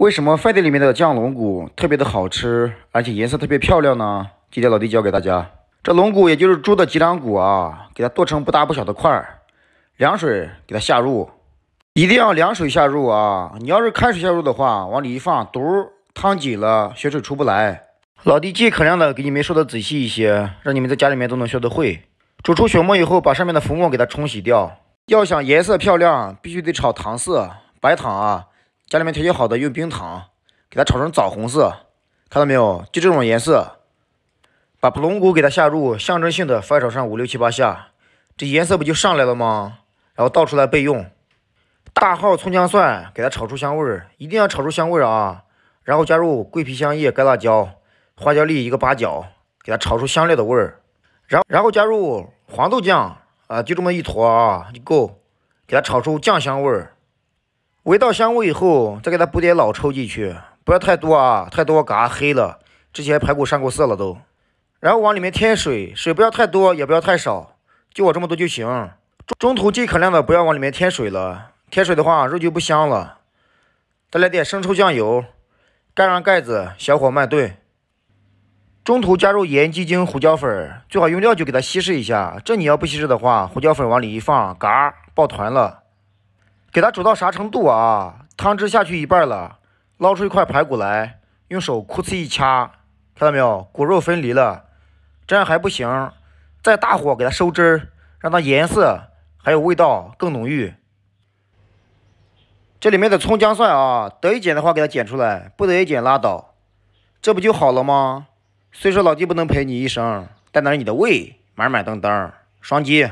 为什么饭店里面的酱龙骨特别的好吃，而且颜色特别漂亮呢？今天老弟教给大家，这龙骨也就是猪的脊梁骨啊，给它剁成不大不小的块儿，凉水给它下入，一定要凉水下入啊！你要是开水下入的话，往里一放，毒汤紧了，血水出不来。老弟尽可能的给你们说的仔细一些，让你们在家里面都能学得会。煮出血沫以后，把上面的浮沫给它冲洗掉。要想颜色漂亮，必须得炒糖色，白糖啊。家里面条件好的用冰糖，给它炒成枣红色，看到没有？就这种颜色。把龙骨给它下入，象征性的翻炒上五六七八下，这颜色不就上来了吗？然后倒出来备用。大号葱姜蒜给它炒出香味儿，一定要炒出香味儿啊！然后加入桂皮、香叶、干辣椒、花椒粒一个八角，给它炒出香料的味儿。然后然后加入黄豆酱，啊，就这么一坨啊，就够，给它炒出酱香味儿。闻到香味以后，再给它补点老抽进去，不要太多啊，太多嘎黑了。之前排骨上过色了都，然后往里面添水，水不要太多，也不要太少，就我这么多就行。中途尽可能的不要往里面添水了，添水的话肉就不香了。再来点生抽酱油，盖上盖子，小火慢炖。中途加入盐、鸡精、胡椒粉，最好用料酒给它稀释一下。这你要不稀释的话，胡椒粉往里一放，嘎抱团了。给它煮到啥程度啊？汤汁下去一半了，捞出一块排骨来，用手库呲一掐，看到没有？骨肉分离了，这样还不行，再大火给它收汁，让它颜色还有味道更浓郁。这里面的葱姜蒜啊，得一剪的话给它剪出来，不得一剪拉倒，这不就好了吗？虽说老弟不能陪你一生，但那是你的胃满满当当，双击。